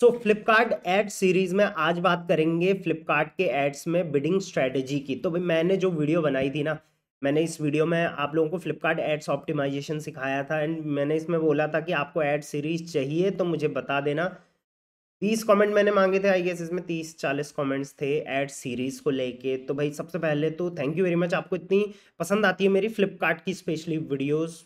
सो Flipkart add series में आज बात करेंगे फ्लिपकार्ट के एड्स में बिडिंग स्ट्रेटजी की तो भाई मैंने जो वीडियो बनाई थी ना मैंने इस वीडियो में आप लोगों को फ्लिपकार्ट एड्स ऑप्टिमाइजेशन सिखाया था एंड मैंने इसमें बोला था कि आपको एड सीरीज चाहिए तो मुझे बता देना तीस कमेंट मैंने मांगे थे आई गेस इसमें तीस चालीस कमेंट्स थे एड सीरीज़ को लेके तो भाई सबसे पहले तो थैंक यू वेरी मच आपको इतनी पसंद आती है मेरी फ्लिपकार्ट की स्पेशली वीडियोज़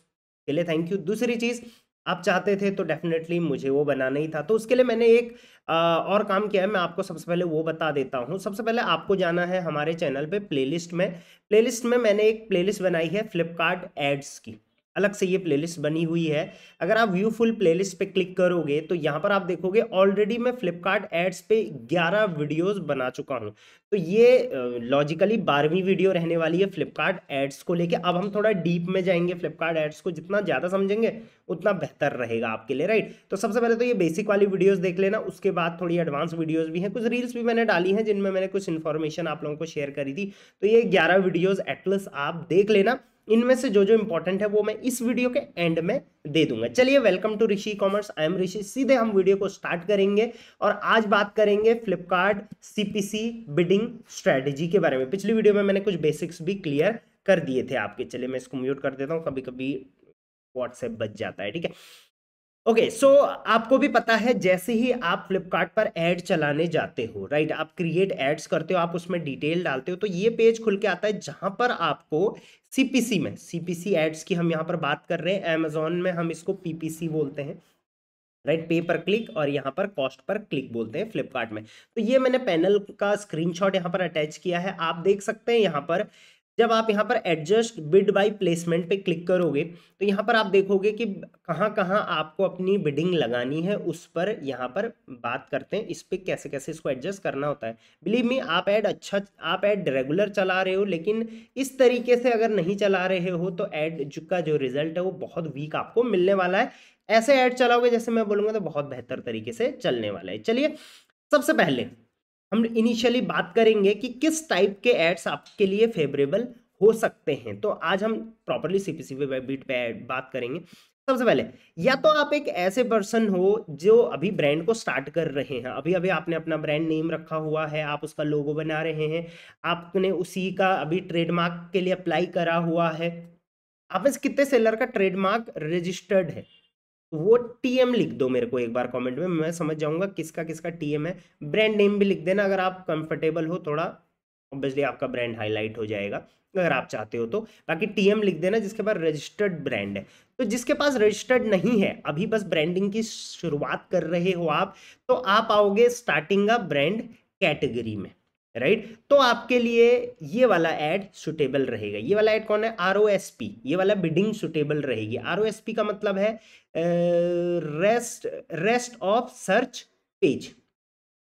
के लिए थैंक यू दूसरी चीज़ आप चाहते थे तो डेफिनेटली मुझे वो बनाना ही था तो उसके लिए मैंने एक आ, और काम किया है मैं आपको सबसे पहले वो बता देता हूँ सबसे पहले आपको जाना है हमारे चैनल पे प्लेलिस्ट में प्लेलिस्ट में मैंने एक प्लेलिस्ट बनाई है फ्लिपकार्ट एड्स की अलग से ये प्लेलिस्ट बनी हुई है अगर आप व्यू फुल प्लेलिस्ट पे क्लिक करोगे तो यहाँ पर आप देखोगे ऑलरेडी मैं फ्लिपकार्ट एड्स पे 11 वीडियोस बना चुका हूँ तो ये लॉजिकली बारहवीं वीडियो रहने वाली है फ्लिपकार्ट एड्स को लेके अब हम थोड़ा डीप में जाएंगे फ्लिपकार्ट एड्स को जितना ज़्यादा समझेंगे उतना बेहतर रहेगा आपके लिए राइट तो सबसे पहले तो ये बेसिक वाली वीडियोज़ देख लेना उसके बाद थोड़ी एडवांस वीडियोज़ भी हैं कुछ रील्स भी मैंने डाली हैं जिनमें मैंने कुछ इन्फॉर्मेशन आप लोगों को शेयर करी थी तो ये ग्यारह वीडियोज़ एटलस आप देख लेना इनमें से जो जो इंपॉर्टेंट है वो मैं इस वीडियो के एंड में दे दूंगा चलिए welcome to Rishi commerce I am Rishi सीधे हम वीडियो को स्टार्ट करेंगे और आज बात करेंगे फ्लिपकार्ट सीपीसी बिडिंग स्ट्रेटेजी के बारे में पिछली वीडियो में मैंने कुछ बेसिक्स भी क्लियर कर दिए थे आपके चलिए मैं इसको म्यूट कर देता हूँ कभी कभी व्हाट्सएप बच जाता है ठीक है ओके okay, सो so आपको भी पता है जैसे ही आप फ्लिपकार्ट पर एड चलाने जाते हो राइट आप क्रिएट एड्स करते हो आप उसमें डिटेल डालते हो तो ये पेज खुल के आता है जहां पर आपको सीपीसी में सीपीसी एड्स की हम यहाँ पर बात कर रहे हैं अमेजोन में हम इसको पीपीसी बोलते हैं राइट पे पर क्लिक और यहाँ पर कॉस्ट पर क्लिक बोलते हैं फ्लिपकार्ट में तो ये मैंने पैनल का स्क्रीनशॉट यहाँ पर अटैच किया है आप देख सकते हैं यहाँ पर जब आप यहाँ पर एडजस्ट बिड बाई प्लेसमेंट पे क्लिक करोगे तो यहाँ पर आप देखोगे कि कहाँ कहाँ आपको अपनी बिडिंग लगानी है उस पर यहाँ पर बात करते हैं इस पर कैसे कैसे इसको एडजस्ट करना होता है बिलीव मी आप ऐड अच्छा आप ऐड रेगुलर चला रहे हो लेकिन इस तरीके से अगर नहीं चला रहे हो तो ऐड का जो रिजल्ट है वो बहुत वीक आपको मिलने वाला है ऐसे ऐड चलाओगे जैसे मैं बोलूँगा तो बहुत बेहतर तरीके से चलने वाला है चलिए सबसे पहले हम इनिशियली बात करेंगे कि किस टाइप के एड्स आपके लिए फेवरेबल हो सकते हैं तो आज हम प्रॉपरली सीपीसी पे बीट पे बात करेंगे सबसे पहले या तो आप एक ऐसे पर्सन हो जो अभी ब्रांड को स्टार्ट कर रहे हैं अभी अभी आपने अपना ब्रांड नेम रखा हुआ है आप उसका लोगो बना रहे हैं आपने उसी का अभी ट्रेडमार्क के लिए अप्लाई करा हुआ है आप में से कितने सेलर का ट्रेडमार्क रजिस्टर्ड है वो टीएम लिख दो मेरे को एक बार कमेंट में मैं समझ जाऊंगा किसका किसका टीएम है ब्रांड नेम भी लिख देना अगर आप कंफर्टेबल हो थोड़ा ऑब्वियसली आपका ब्रांड हाईलाइट हो जाएगा अगर हम्म। आप चाहते हो तो बाकी टीएम लिख देना जिसके पास रजिस्टर्ड ब्रांड है तो जिसके पास रजिस्टर्ड नहीं है अभी बस ब्रांडिंग की शुरुआत कर रहे हो आप तो आप आओगे स्टार्टिंग का ब्रांड कैटेगरी में राइट तो आपके लिए ये वाला एड सुटेबल रहेगा ये वाला एड कौन है आर ओ एस पी ये वाला बिडिंग सुटेबल रहेगी आर ओ एस पी का मतलब है rest rest of search page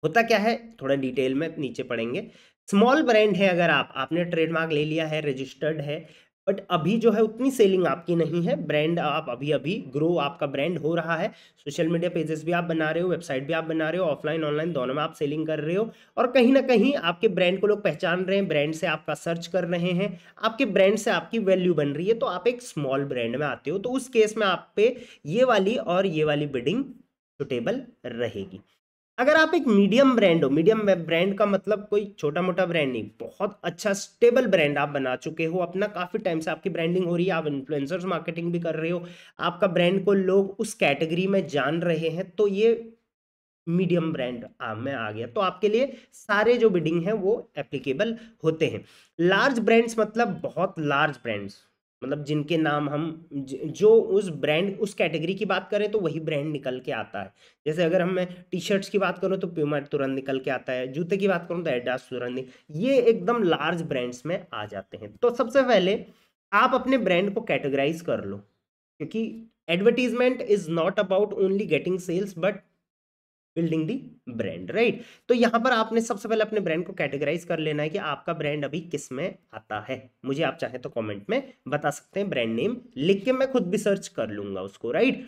होता क्या है थोड़ा डिटेल में नीचे पढ़ेंगे स्मॉल ब्रांड है अगर आप आपने ट्रेडमार्क ले लिया है रजिस्टर्ड है बट अभी जो है उतनी सेलिंग आपकी नहीं है ब्रांड आप अभी अभी ग्रो आपका ब्रांड हो रहा है सोशल मीडिया पेजेस भी आप बना रहे हो वेबसाइट भी आप बना रहे हो ऑफलाइन ऑनलाइन दोनों में आप सेलिंग कर रहे हो और कहीं ना कहीं आपके ब्रांड को लोग पहचान रहे हैं ब्रांड से आपका सर्च कर रहे हैं आपके ब्रांड से आपकी वैल्यू बन रही है तो आप एक स्मॉल ब्रांड में आते हो तो उस केस में आप पे ये वाली और ये वाली बिडिंग सुटेबल रहेगी अगर आप एक मीडियम ब्रांड हो मीडियम ब्रांड का मतलब कोई छोटा मोटा ब्रांड नहीं बहुत अच्छा स्टेबल ब्रांड आप बना चुके हो अपना काफ़ी टाइम से आपकी ब्रांडिंग हो रही है आप इन्फ्लुएंसर्स मार्केटिंग भी कर रहे हो आपका ब्रांड को लोग उस कैटेगरी में जान रहे हैं तो ये मीडियम ब्रांड में आ गया तो आपके लिए सारे जो बिडिंग है वो एप्लीकेबल होते हैं लार्ज ब्रांड्स मतलब बहुत लार्ज ब्रांड्स मतलब जिनके नाम हम जो उस ब्रांड उस कैटेगरी की बात करें तो वही ब्रांड निकल के आता है जैसे अगर हम टी शर्ट्स की बात करूँ तो प्यूमा तुरंत निकल के आता है जूते की बात करूँ तो एडास तुरंत ये एकदम लार्ज ब्रांड्स में आ जाते हैं तो सबसे पहले आप अपने ब्रांड को कैटेगराइज कर लो क्योंकि advertisement is not about only getting sales but building the brand right तो यहाँ पर आपने सबसे पहले अपने ब्रांड को कैटेगराइज कर लेना है कि आपका ब्रांड अभी किस में आता है मुझे आप चाहे तो कमेंट में बता सकते हैं ब्रांड नेम लिख के मैं खुद भी सर्च कर लूंगा उसको राइट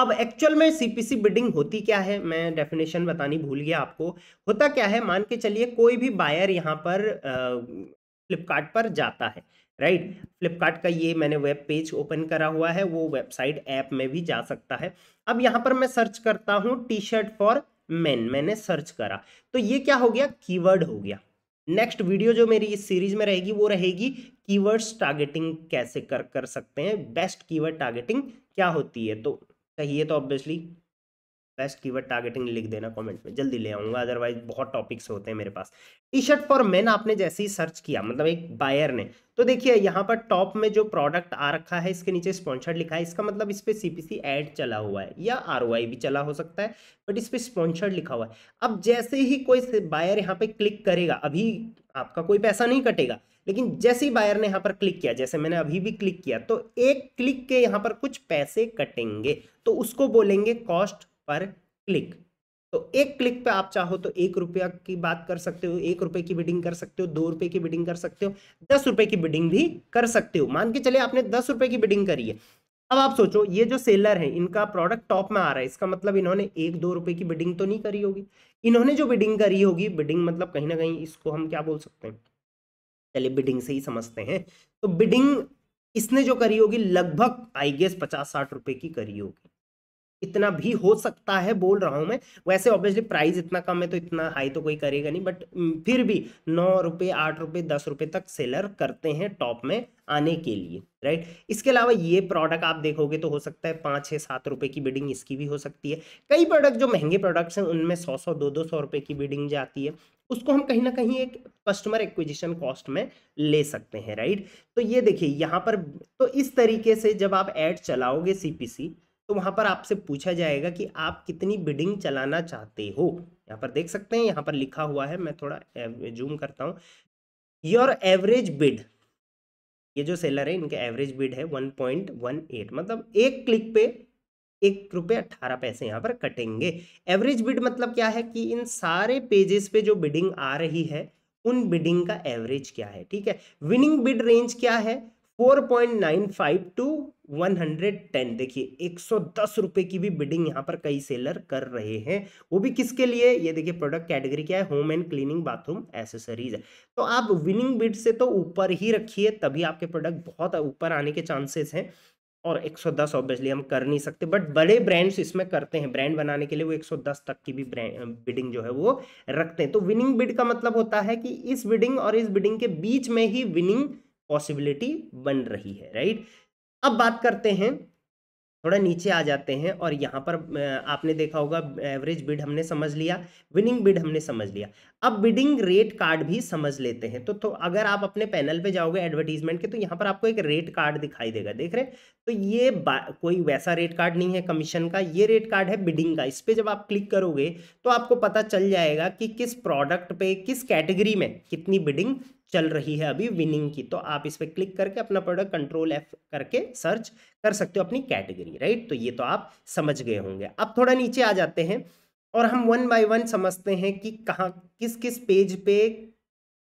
अब एक्चुअल में सीपीसी बिडिंग होती क्या है मैं डेफिनेशन बतानी भूल गया आपको होता क्या है मान के चलिए कोई भी बायर यहाँ पर फ्लिपकार्ट पर जाता है राइट फ्लिपकार्ट का ये मैंने वेब पेज ओपन करा हुआ है वो वेबसाइट ऐप में भी जा सकता है अब यहाँ पर मैं सर्च करता हूँ टी शर्ट फॉर मैन मैंने सर्च करा तो ये क्या हो गया कीवर्ड हो गया नेक्स्ट वीडियो जो मेरी इस सीरीज में रहेगी वो रहेगी कीवर्ड्स टारगेटिंग कैसे कर कर सकते हैं बेस्ट कीवर्ड टारगेटिंग क्या होती है तो कहिए तो ऑब्वियसली बेस्ट कीवर्ड टारगेटिंग लिख देना कमेंट में जल्दी ले आऊंगा अदरवाइज बहुत टॉपिक्स होते हैं मेरे पास टी शर्ट फॉर मेन आपने जैसे ही सर्च किया मतलब एक बायर ने तो देखिए यहाँ पर टॉप में जो प्रोडक्ट आ रखा है इसके नीचे स्पॉन्सर्ड लिखा है इसका मतलब इस पर सीपीसी एड चला हुआ है या आर ओ आई भी चला हो सकता है बट इस पर स्पॉन्सर्ड लिखा हुआ है अब जैसे ही कोई बायर यहाँ पे क्लिक करेगा अभी आपका कोई पैसा नहीं कटेगा लेकिन जैसे ही बायर ने यहाँ पर क्लिक किया जैसे मैंने अभी भी क्लिक किया तो एक क्लिक के यहाँ पर कुछ पैसे कटेंगे तो उसको बोलेंगे कॉस्ट पर क्लिक तो एक क्लिक पे आप चाहो तो एक रुपया की बात कर सकते हो एक रुपए की बिडिंग कर सकते हो दो रुपए की बिडिंग कर सकते हो दस रुपए की बिडिंग भी कर सकते हो मान के चले आपने दस रुपए की बिडिंग करी है अब आप सोचो ये जो सेलर है इनका प्रोडक्ट टॉप में आ रहा है इसका मतलब इन्होंने एक दो रुपए की बिडिंग तो नहीं करी होगी इन्होंने जो बिडिंग करी होगी बिडिंग मतलब कहीं ना कहीं इसको हम क्या बोल सकते हैं चलिए बिडिंग से ही समझते हैं तो बिडिंग इसने जो करी होगी लगभग आई गेस पचास साठ रुपए की करी होगी इतना भी हो सकता है बोल रहा हूँ मैं वैसे ऑब्वियसली प्राइस इतना कम है तो इतना हाई तो कोई करेगा नहीं बट फिर भी नौ रुपये आठ रुपये दस रुपये तक सेलर करते हैं टॉप में आने के लिए राइट इसके अलावा ये प्रोडक्ट आप देखोगे तो हो सकता है पाँच छः सात रुपये की बिडिंग इसकी भी हो सकती है कई प्रोडक्ट जो महंगे प्रोडक्ट्स हैं उनमें सौ सौ दो दो सौ रुपये की बिडिंग जाती है उसको हम कहीं ना कहीं एक कस्टमर एक्विजिशन कॉस्ट में ले सकते हैं राइट तो ये देखिए यहाँ पर तो इस तरीके से जब आप एड चलाओगे सी तो वहाँ पर आपसे पूछा जाएगा कि आप कितनी बिडिंग चलाना चाहते हो यहाँ पर देख सकते हैं यहाँ पर लिखा हुआ है मैं थोड़ा जूम करता हूँ योर एवरेज बिड ये जो सेलर है इनके एवरेज बिड है 1.18 मतलब एक क्लिक पे एक रुपये अट्ठारह पैसे यहाँ पर कटेंगे एवरेज बिड मतलब क्या है कि इन सारे पेजेस पे जो बिडिंग आ रही है उन बिडिंग का एवरेज क्या है ठीक है विनिंग बिड रेंज क्या है 4.95 टू 110 देखिए 110 रुपए की भी बिडिंग यहाँ पर कई सेलर कर रहे हैं वो भी किसके लिए ये देखिए प्रोडक्ट कैटेगरी क्या है home and cleaning bathroom accessories है तो आप विनिंग बिड से तो ऊपर ही रखिए तभी आपके प्रोडक्ट बहुत ऊपर आने के चांसेस हैं और 110 ऑब्वियसली हम कर नहीं सकते बट बड़े ब्रांड्स इसमें करते हैं ब्रांड बनाने के लिए वो 110 तक की भी बिडिंग जो है वो रखते हैं तो विनिंग बिड का मतलब होता है कि इस बिडिंग और इस बिडिंग के बीच में ही विनिंग पॉसिबिलिटी बन रही है राइट अब बात करते हैं थोड़ा नीचे आ जाते हैं और यहाँ पर आपने देखा होगा एवरेज बिड हमने समझ लिया विनिंग बिड हमने समझ लिया अब बिडिंग रेट कार्ड भी समझ लेते हैं तो तो अगर आप अपने पैनल पे जाओगे एडवर्टीजमेंट के तो यहाँ पर आपको एक रेट कार्ड दिखाई देगा देख रहे हैं तो ये कोई वैसा रेट कार्ड नहीं है कमीशन का ये रेट कार्ड है बिडिंग का इस पर जब आप क्लिक करोगे तो आपको पता चल जाएगा कि किस प्रोडक्ट पे किस कैटेगरी में कितनी बिडिंग चल रही है अभी विनिंग की तो आप इस पर क्लिक करके अपना प्रोडक्ट कंट्रोल एफ करके सर्च कर सकते हो अपनी कैटेगरी राइट तो ये तो आप समझ गए होंगे अब थोड़ा नीचे आ जाते हैं और हम वन बाय वन समझते हैं कि कहाँ किस किस पेज पे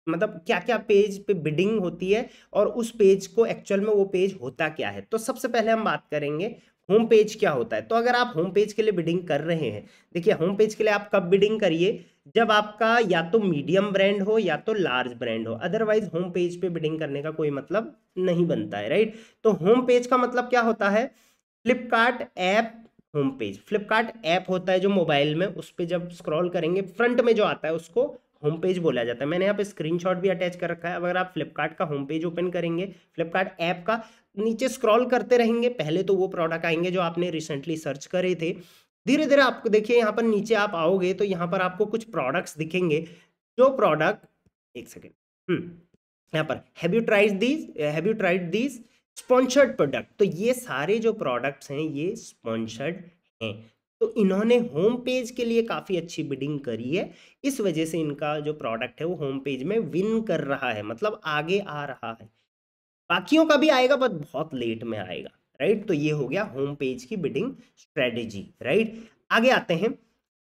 मतलब क्या क्या पेज पे बिडिंग होती है और उस पेज को एक्चुअल में वो पेज होता क्या है तो सबसे पहले हम बात करेंगे होम पेज क्या होता है तो अगर आप होम पेज के लिए बिडिंग कर रहे हैं देखिए होम पेज के लिए आप कब बिडिंग करिए जब आपका या तो मीडियम ब्रांड हो या तो लार्ज ब्रांड हो अदरवाइज होम पेज पे बिडिंग करने का कोई मतलब नहीं बनता है राइट तो होम पेज का मतलब क्या होता है Flipkart app home page Flipkart app होता है जो मोबाइल में उस पर जब स्क्रॉल करेंगे फ्रंट में जो आता है उसको होम पेज बोला जाता है मैंने यहाँ पे स्क्रीनशॉट भी अटैच कर रखा है अगर आप फ्लिपकार्ट का होम पेज ओपन करेंगे फ्लिपकार्ट ऐप का नीचे स्क्रॉल करते रहेंगे पहले तो वो प्रोडक्ट आएंगे जो आपने रिसेंटली सर्च करे थे धीरे धीरे आपको देखिए यहाँ पर नीचे आप आओगे तो यहाँ पर आपको कुछ प्रोडक्ट्स दिखेंगे जो प्रोडक्ट एक सेकेंड हम्म, यहाँ पर have you tried these have you tried these sponsored product तो ये सारे जो प्रोडक्ट्स हैं ये स्पॉन्सर्ड हैं तो इन्होंने होम पेज के लिए काफ़ी अच्छी बिडिंग करी है इस वजह से इनका जो प्रोडक्ट है वो होम पेज में विन कर रहा है मतलब आगे आ रहा है बाकियों का भी आएगा बट बहुत लेट में आएगा राइट तो ये हो गया होम पेज की बिडिंग स्ट्रेटेजी राइट आगे आते हैं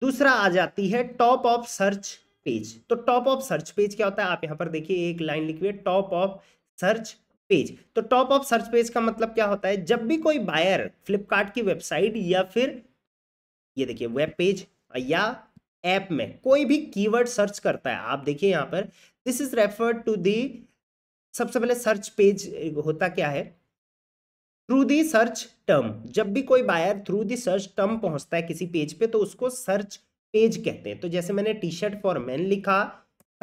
दूसरा आ जाती है टॉप ऑफ सर्च पेज तो टॉप ऑफ सर्च पेज क्या होता है आप यहाँ पर देखिए एक लाइन लिखी है टॉप ऑफ सर्च पेज तो टॉप ऑफ सर्च पेज का मतलब क्या होता है जब भी कोई बायर फ्लिपकार्ट की वेबसाइट या फिर ये देखिए वेब पेज या ऐप में कोई भी कीवर्ड सर्च करता है आप देखिए यहां पर this is refer to the सबसे पहले सर्च पेज होता क्या है थ्रू दी सर्च टर्म जब भी कोई buyer through the search term पहुंचता है किसी पेज पे तो उसको सर्च पेज कहते हैं तो जैसे मैंने टी शर्ट फॉर मैन लिखा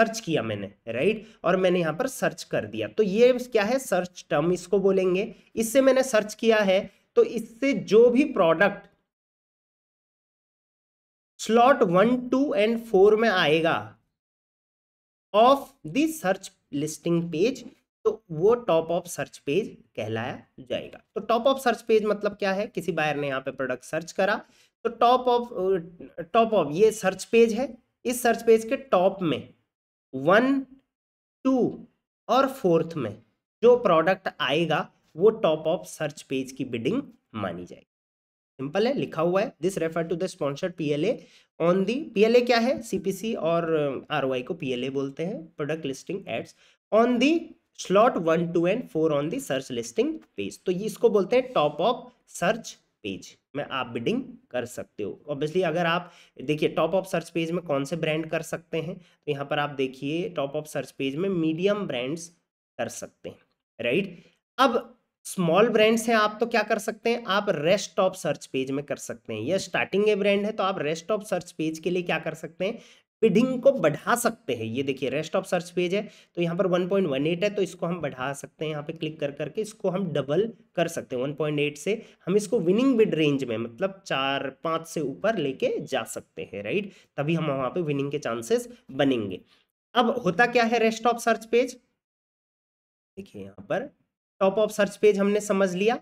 सर्च किया मैंने राइट और मैंने यहाँ पर सर्च कर दिया तो ये क्या है सर्च टर्म इसको बोलेंगे इससे मैंने सर्च किया है तो इससे जो भी product slot one two and four में आएगा of the search listing page तो वो टॉप ऑफ सर्च पेज कहलाया जाएगा तो टॉप ऑफ सर्च पेज मतलब क्या है किसी बायर ने यहाँ पे प्रोडक्ट सर्च करा तो टॉप ऑफ टॉप ऑफ ये सर्च पेज है इस सर्च पेज के टॉप में वन टू और फोर्थ में जो प्रोडक्ट आएगा वो टॉप ऑफ सर्च पेज की बिडिंग मानी जाएगी सिंपल है लिखा हुआ है this refer to the sponsored PLA on the PLA क्या है सीपीसी और आरओआई uh, को पीएलए बोलते हैं product listing ads on the slot one two and four on the search listing page तो ये इसको बोलते हैं टॉप ऑफ सर्च पेज में आप बिडिंग कर सकते हो ऑब्वियसली अगर आप देखिए टॉप ऑफ सर्च पेज में कौन से ब्रांड कर सकते हैं तो यहाँ पर आप देखिए टॉप ऑफ सर्च पेज में मीडियम ब्रांड्स कर सकते हैं राइट अब स्मॉल ब्रांड्स हैं आप तो क्या कर सकते हैं आप रेस्ट ऑफ सर्च पेज में कर सकते हैं यह स्टार्टिंग ए ब्रांड है तो आप रेस्ट ऑफ सर्च पेज के लिए क्या कर सकते हैं बिडिंग को बढ़ा सकते हैं ये देखिए रेस्ट ऑफ सर्च पेज है तो यहाँ पर 1.18 है तो इसको हम बढ़ा सकते हैं यहाँ पे क्लिक कर करके इसको हम डबल कर सकते हैं 1.8 से हम इसको विनिंग बिड रेंज में मतलब चार पाँच से ऊपर लेके जा सकते हैं राइट तभी हम वहाँ पे विनिंग के चांसेस बनेंगे अब होता क्या है रेस्ट ऑफ सर्च पेज देखिए यहाँ पर टॉप ऑफ सर्च पेज हमने समझ लिया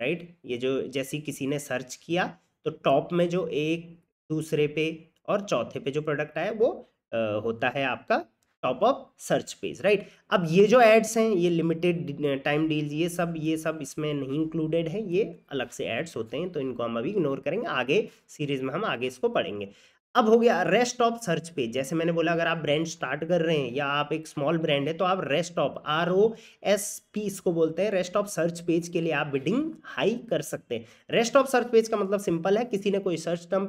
राइट ये जो जैसी किसी ने सर्च किया तो टॉप में जो एक दूसरे पे और चौथे पे जो प्रोडक्ट आया वो आ, होता है आपका top up search page right अब ये जो एड्स हैं ये लिमिटेड टाइम डील्स ये सब ये सब इसमें नहीं इंक्लूडेड है ये अलग से एड्स होते हैं तो इनको हम अभी इग्नोर करेंगे आगे सीरीज में हम आगे इसको पढ़ेंगे अब हो गया रेस्ट ऑफ सर्च पेज जैसे मैंने बोला अगर आप ब्रांड स्टार्ट कर रहे हैं या आप एक स्मॉल ब्रांड है तो आप rest of R O S P इसको बोलते हैं रेस्ट ऑफ सर्च पेज के लिए आप बिडिंग हाई कर सकते हैं रेस्ट ऑफ सर्च पेज का मतलब सिंपल है किसी ने कोई सर्च टर्म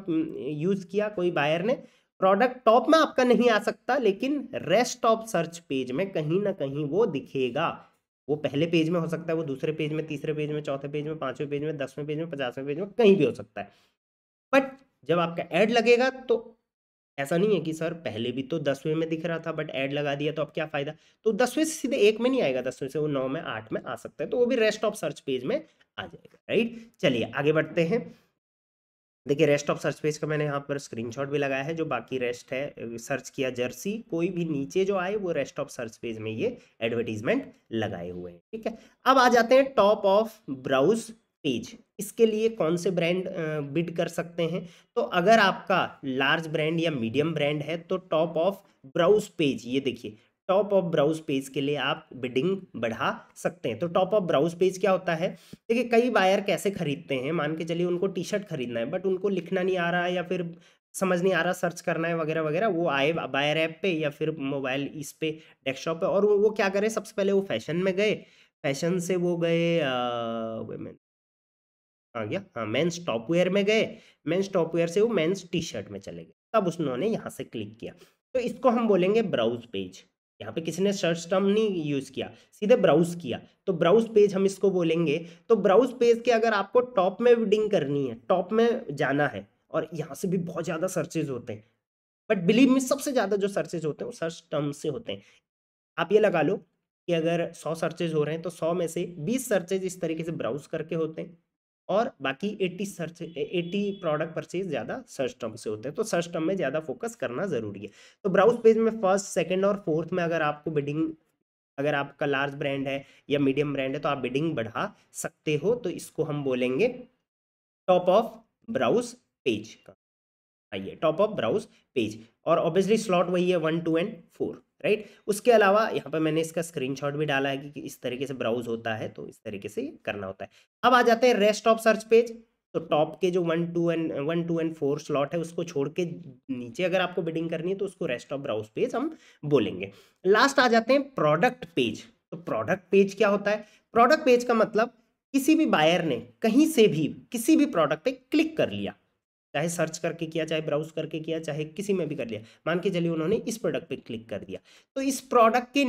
यूज़ किया कोई बायर ने प्रोडक्ट टॉप में आपका नहीं आ सकता लेकिन रेस्ट ऑफ सर्च पेज में कहीं ना कहीं वो दिखेगा वो पहले पेज में हो सकता है वो दूसरे पेज में तीसरे पेज में चौथे पेज में पांचवें पेज में दसवें पेज में पचासवें पेज में कहीं भी हो सकता है जब आपका ऐड लगेगा तो ऐसा नहीं है कि सर पहले भी तो दसवें में दिख रहा था बट ऐड लगा दिया तो अब क्या फ़ायदा तो दसवें से सीधे एक में नहीं आएगा दसवें से वो नौ में आठ में आ सकता है तो वो भी रेस्ट ऑफ सर्च पेज में आ जाएगा राइट चलिए आगे बढ़ते हैं देखिए रेस्ट ऑफ सर्च पेज का मैंने यहाँ पर स्क्रीनशॉट भी लगाया है जो बाकी रेस्ट है सर्च किया जर्सी कोई भी नीचे जो आए वो रेस्ट ऑफ सर्च पेज में ये एडवर्टीजमेंट लगाए हुए हैं ठीक है अब आ जाते हैं टॉप ऑफ ब्राउज पेज इसके लिए कौन से ब्रांड बिड कर सकते हैं तो अगर आपका लार्ज ब्रांड या मीडियम ब्रांड है तो टॉप ऑफ ब्राउज पेज ये देखिए टॉप ऑफ ब्राउज पेज के लिए आप बिडिंग बढ़ा सकते हैं तो टॉप ऑफ ब्राउज पेज क्या होता है देखिए कई बायर कैसे खरीदते हैं मान के चलिए उनको टी शर्ट खरीदना है बट उनको लिखना नहीं आ रहा है या फिर समझ नहीं आ रहा सर्च करना है वगैरह वगैरह वो आए बायर ऐप पे या फिर मोबाइल इस पे डेस्कटॉप पे और वो, वो क्या करें सबसे पहले वो फैशन में गए फैशन से वो गए आ, आ गया हाँ मेन्स टॉप वेयर में गए मेन्स टॉप वेयर से वो मेन्स टी शर्ट में चले गए तब उसने यहाँ से क्लिक किया तो इसको हम बोलेंगे ब्राउज पेज यहाँ पे किसी ने सर्च टर्म नहीं यूज़ किया सीधे ब्राउज किया तो ब्राउज पेज हम इसको बोलेंगे तो ब्राउज पेज के अगर आपको टॉप में विडिंग करनी है टॉप में जाना है और यहाँ से भी बहुत ज़्यादा सर्चेज होते हैं बट बिलीव में सबसे ज़्यादा जो सर्चेज होते हैं वो सर्च टर्म से होते हैं आप ये लगा लो कि अगर सौ सर्चेज हो रहे हैं तो सौ में से बीस सर्चेज इस तरीके से ब्राउज करके होते हैं और बाकी 80 सर्च 80 प्रोडक्ट परचेज ज़्यादा सर्च टर्म से होते हैं तो सर्च टर्म में ज़्यादा फोकस करना ज़रूरी है तो ब्राउज पेज में फर्स्ट सेकंड और फोर्थ में अगर आपको बिडिंग अगर आपका लार्ज ब्रांड है या मीडियम ब्रांड है तो आप बिडिंग बढ़ा सकते हो तो इसको हम बोलेंगे टॉप ऑफ ब्राउज पेज का आइए टॉप ऑफ ब्राउज पेज और ऑब्वियसली स्लॉट वही है one two and four right उसके अलावा यहाँ पर मैंने इसका स्क्रीनशॉट भी डाला है कि इस तरीके से ब्राउज होता है तो इस तरीके से करना होता है अब आ जाते हैं रेस्ट ऑफ सर्च पेज तो टॉप के जो one two and one two and four slot है उसको छोड़ के नीचे अगर आपको बिडिंग करनी है तो उसको रेस्ट ऑफ ब्राउज पेज हम बोलेंगे लास्ट आ जाते हैं प्रोडक्ट पेज तो प्रोडक्ट पेज क्या होता है प्रोडक्ट पेज का मतलब किसी भी बायर ने कहीं से भी किसी भी प्रोडक्ट पे क्लिक कर लिया चाहे सर्च करके किया चाहे ब्राउज करके किया चाहे किसी में भी कर लिया मान के चलिए उन्होंने इस प्रोडक्ट पे क्लिक कर दिया तो इस प्रोडक्ट के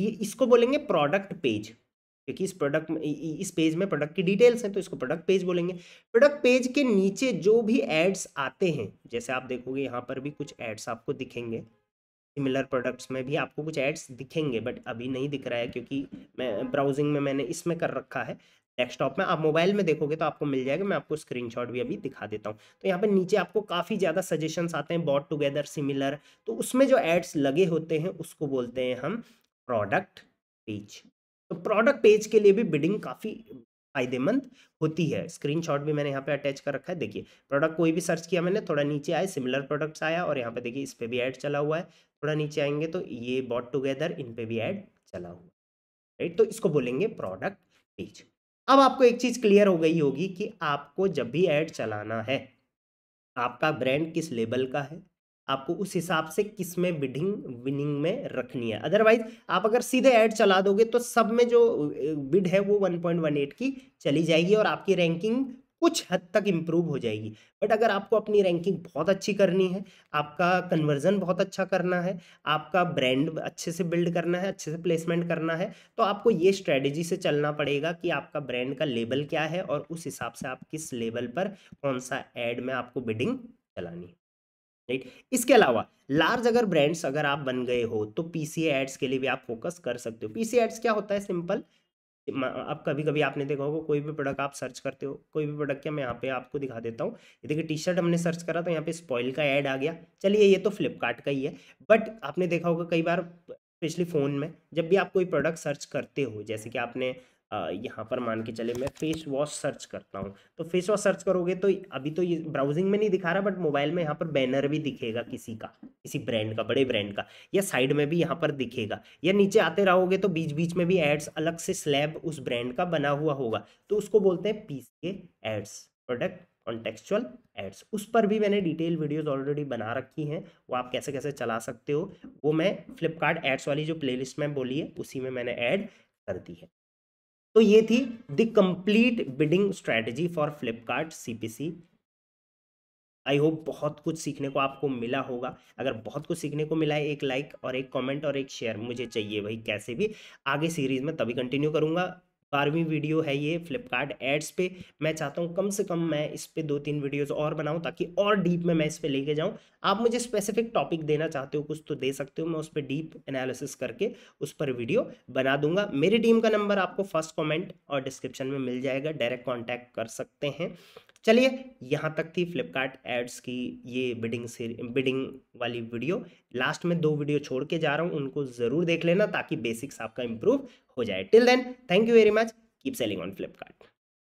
ये इसको बोलेंगे प्रोडक्ट पेज क्योंकि इस प्रोडक्ट इस पेज में प्रोडक्ट की डिटेल्स हैं तो इसको प्रोडक्ट पेज बोलेंगे प्रोडक्ट पेज के नीचे जो भी एड्स आते हैं जैसे आप देखोगे यहाँ पर भी कुछ एड्स आपको दिखेंगे सिमिलर प्रोडक्ट्स में भी आपको कुछ एड्स दिखेंगे बट अभी नहीं दिख रहा है क्योंकि मैं ब्राउजिंग में मैंने इसमें कर रखा है डेस्कटॉप में आप मोबाइल में देखोगे तो आपको मिल जाएगा मैं आपको स्क्रीनशॉट भी अभी दिखा देता हूँ तो यहाँ पे नीचे आपको काफ़ी ज़्यादा सजेशंस आते हैं बॉट टुगेदर सिमिलर तो उसमें जो एड्स लगे होते हैं उसको बोलते हैं हम प्रोडक्ट पेज तो प्रोडक्ट पेज के लिए भी बिडिंग काफ़ी फायदेमंद होती है स्क्रीनशॉट भी मैंने यहाँ पे अटैच कर रखा है देखिए प्रोडक्ट कोई भी सर्च किया मैंने थोड़ा नीचे आए सिमिलर प्रोडक्ट्स आया और यहाँ पे देखिए इस पे भी ऐड चला हुआ है थोड़ा नीचे आएंगे तो ये बॉट टुगेदर इन पे भी ऐड चला हुआ है राइट तो इसको बोलेंगे प्रोडक्ट पेज अब आपको एक चीज़ क्लियर हो गई होगी कि आपको जब भी ऐड चलाना है आपका ब्रांड किस लेवल का है आपको उस हिसाब से किस में बिडिंग विनिंग में रखनी है अदरवाइज आप अगर सीधे ऐड चला दोगे तो सब में जो बिड है वो 1.18 की चली जाएगी और आपकी रैंकिंग कुछ हद तक इम्प्रूव हो जाएगी बट अगर आपको अपनी रैंकिंग बहुत अच्छी करनी है आपका कन्वर्जन बहुत अच्छा करना है आपका ब्रांड अच्छे से बिल्ड करना है अच्छे से प्लेसमेंट करना है तो आपको ये स्ट्रेटजी से चलना पड़ेगा कि आपका ब्रांड का लेबल क्या है और उस हिसाब से आप किस लेवल पर कौन सा एड में आपको बिडिंग चलानी है राइट इसके अलावा लार्ज अगर ब्रांड्स अगर आप बन गए हो तो पीसीए एड्स के लिए भी आप फोकस कर सकते हो पीसीए एड्स क्या होता है सिंपल अब कभी कभी आपने देखा होगा कोई भी प्रोडक्ट आप सर्च करते हो कोई भी प्रोडक्ट क्या मैं यहाँ पे आपको दिखा देता हूँ ये देखिए टी शर्ट हमने सर्च करा तो यहाँ पे स्पॉइल का ऐड आ गया चलिए ये तो फ्लिपकार्ट का ही है बट आपने देखा होगा कई बार स्पेशली फ़ोन में जब भी आप कोई प्रोडक्ट सर्च करते हो जैसे कि आपने यहाँ पर मान के चले मैं फेस वॉश सर्च करता हूँ तो फेस वॉश सर्च करोगे तो अभी तो ये ब्राउजिंग में नहीं दिखा रहा बट मोबाइल में यहाँ पर बैनर भी दिखेगा किसी का किसी ब्रांड का बड़े ब्रांड का या साइड में भी यहाँ पर दिखेगा या नीचे आते रहोगे तो बीच बीच में भी एड्स अलग से स्लैब उस ब्रांड का बना हुआ होगा तो उसको बोलते हैं पी के एड्स प्रोडक्ट कॉन्टेक्चुअल एड्स उस पर भी मैंने डिटेल वीडियोस ऑलरेडी बना रखी हैं वो आप कैसे कैसे चला सकते हो वो मैं फ्लिपकार्ट एड्स वाली जो प्लेलिस्ट में बोली है उसी में मैंने ऐड कर दी है तो ये थी the complete bidding strategy for Flipkart CPC I hope बहुत कुछ सीखने को आपको मिला होगा अगर बहुत कुछ सीखने को मिला है एक लाइक और एक कमेंट और एक शेयर मुझे चाहिए भाई कैसे भी आगे सीरीज में तभी कंटिन्यू करूंगा बारहवीं वीडियो है ये फ्लिपकार्ट एड्स पे मैं चाहता हूँ कम से कम मैं इस पर दो तीन वीडियोस और बनाऊँ ताकि और डीप में मैं इस पर लेके जाऊँ आप मुझे स्पेसिफिक टॉपिक देना चाहते हो कुछ तो दे सकते हो मैं उस पर डीप एनालिसिस करके उस पर वीडियो बना दूंगा मेरी टीम का नंबर आपको फर्स्ट कॉमेंट और डिस्क्रिप्शन में मिल जाएगा डायरेक्ट कॉन्टैक्ट कर सकते हैं चलिए यहाँ तक थी फ्लिपकार्ट एड्स की ये बिडिंग से बिडिंग वाली वीडियो लास्ट में दो वीडियो छोड़ के जा रहा हूँ उनको ज़रूर देख लेना ताकि बेसिक्स आपका इंप्रूव हो जाए till then thank you very much keep selling on Flipkart